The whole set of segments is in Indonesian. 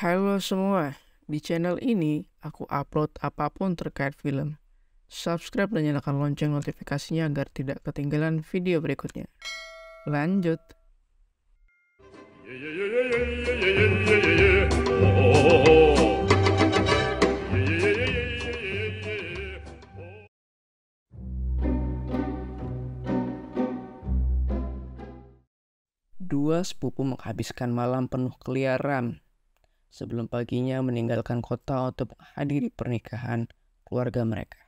Halo semua, di channel ini aku upload apapun terkait film. Subscribe dan nyalakan lonceng notifikasinya agar tidak ketinggalan video berikutnya. Lanjut. Dua sepupu menghabiskan malam penuh keliaran sebelum paginya meninggalkan kota untuk menghadiri pernikahan keluarga mereka.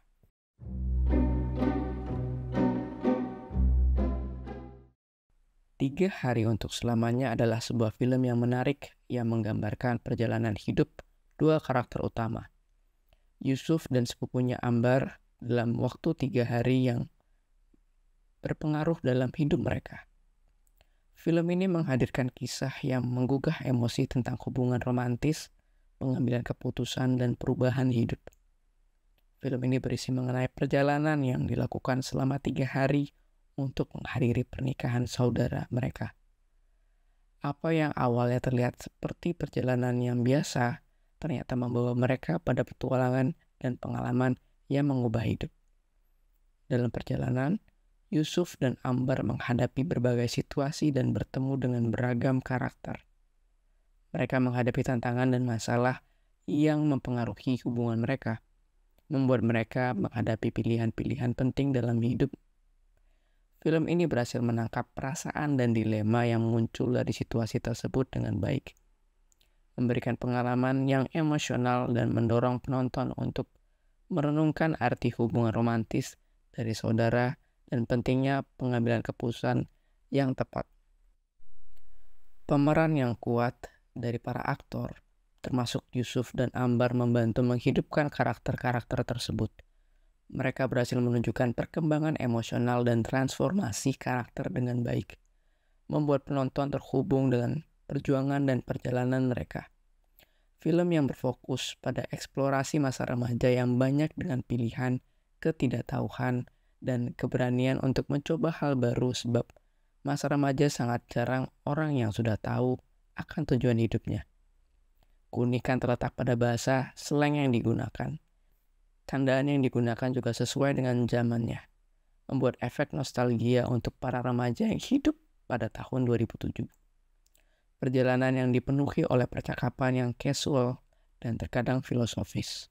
Tiga hari untuk selamanya adalah sebuah film yang menarik yang menggambarkan perjalanan hidup dua karakter utama, Yusuf dan sepupunya Ambar dalam waktu tiga hari yang berpengaruh dalam hidup mereka. Film ini menghadirkan kisah yang menggugah emosi tentang hubungan romantis, pengambilan keputusan, dan perubahan hidup. Film ini berisi mengenai perjalanan yang dilakukan selama tiga hari untuk menghadiri pernikahan saudara mereka. Apa yang awalnya terlihat seperti perjalanan yang biasa, ternyata membawa mereka pada petualangan dan pengalaman yang mengubah hidup. Dalam perjalanan, Yusuf dan Ambar menghadapi berbagai situasi dan bertemu dengan beragam karakter. Mereka menghadapi tantangan dan masalah yang mempengaruhi hubungan mereka, membuat mereka menghadapi pilihan-pilihan penting dalam hidup. Film ini berhasil menangkap perasaan dan dilema yang muncul dari situasi tersebut dengan baik, memberikan pengalaman yang emosional dan mendorong penonton untuk merenungkan arti hubungan romantis dari saudara dan pentingnya pengambilan keputusan yang tepat. Pemeran yang kuat dari para aktor, termasuk Yusuf dan Ambar membantu menghidupkan karakter-karakter tersebut. Mereka berhasil menunjukkan perkembangan emosional dan transformasi karakter dengan baik, membuat penonton terhubung dengan perjuangan dan perjalanan mereka. Film yang berfokus pada eksplorasi masa remaja yang banyak dengan pilihan, ketidaktahuan, dan keberanian untuk mencoba hal baru sebab masa remaja sangat jarang orang yang sudah tahu akan tujuan hidupnya. Keunikan terletak pada bahasa slang yang digunakan. tandaan yang digunakan juga sesuai dengan zamannya, membuat efek nostalgia untuk para remaja yang hidup pada tahun 2007. Perjalanan yang dipenuhi oleh percakapan yang casual dan terkadang filosofis.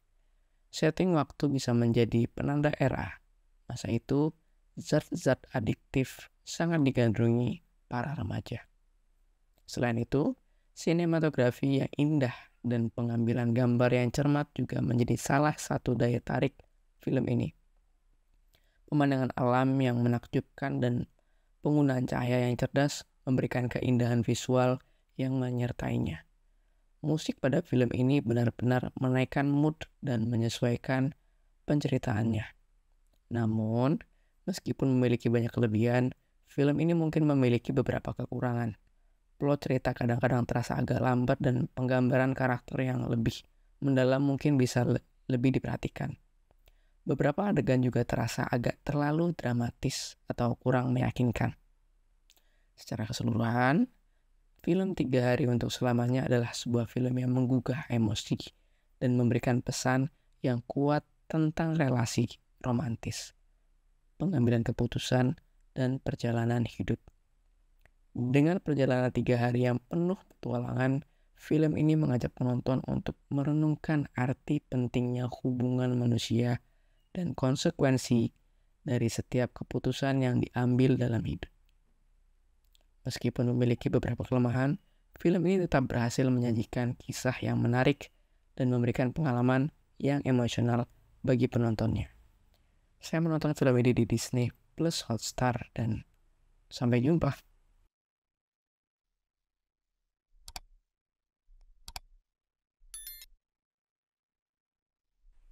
Setting waktu bisa menjadi penanda era Masa itu, zat-zat adiktif sangat digandrungi para remaja. Selain itu, sinematografi yang indah dan pengambilan gambar yang cermat juga menjadi salah satu daya tarik film ini. Pemandangan alam yang menakjubkan dan penggunaan cahaya yang cerdas memberikan keindahan visual yang menyertainya. Musik pada film ini benar-benar menaikkan mood dan menyesuaikan penceritaannya. Namun, meskipun memiliki banyak kelebihan, film ini mungkin memiliki beberapa kekurangan. Plot cerita kadang-kadang terasa agak lambat dan penggambaran karakter yang lebih mendalam mungkin bisa le lebih diperhatikan. Beberapa adegan juga terasa agak terlalu dramatis atau kurang meyakinkan. Secara keseluruhan, film Tiga Hari Untuk Selamanya adalah sebuah film yang menggugah emosi dan memberikan pesan yang kuat tentang relasi romantis, pengambilan keputusan, dan perjalanan hidup. Dengan perjalanan tiga hari yang penuh petualangan, film ini mengajak penonton untuk merenungkan arti pentingnya hubungan manusia dan konsekuensi dari setiap keputusan yang diambil dalam hidup. Meskipun memiliki beberapa kelemahan, film ini tetap berhasil menyajikan kisah yang menarik dan memberikan pengalaman yang emosional bagi penontonnya. Saya menonton film ini di Disney Plus Hotstar dan sampai jumpa.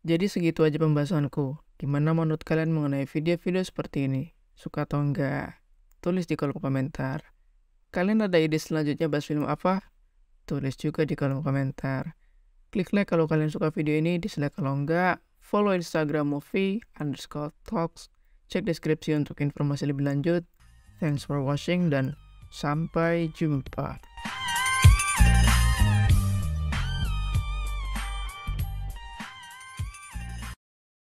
Jadi segitu aja pembahasanku. Gimana menurut kalian mengenai video-video seperti ini? Suka atau enggak? Tulis di kolom komentar. Kalian ada ide selanjutnya bahas film apa? Tulis juga di kolom komentar. Klik like kalau kalian suka video ini, dislike kalau enggak follow Instagram movie underscore talks, cek deskripsi untuk informasi lebih lanjut. Thanks for watching dan sampai jumpa.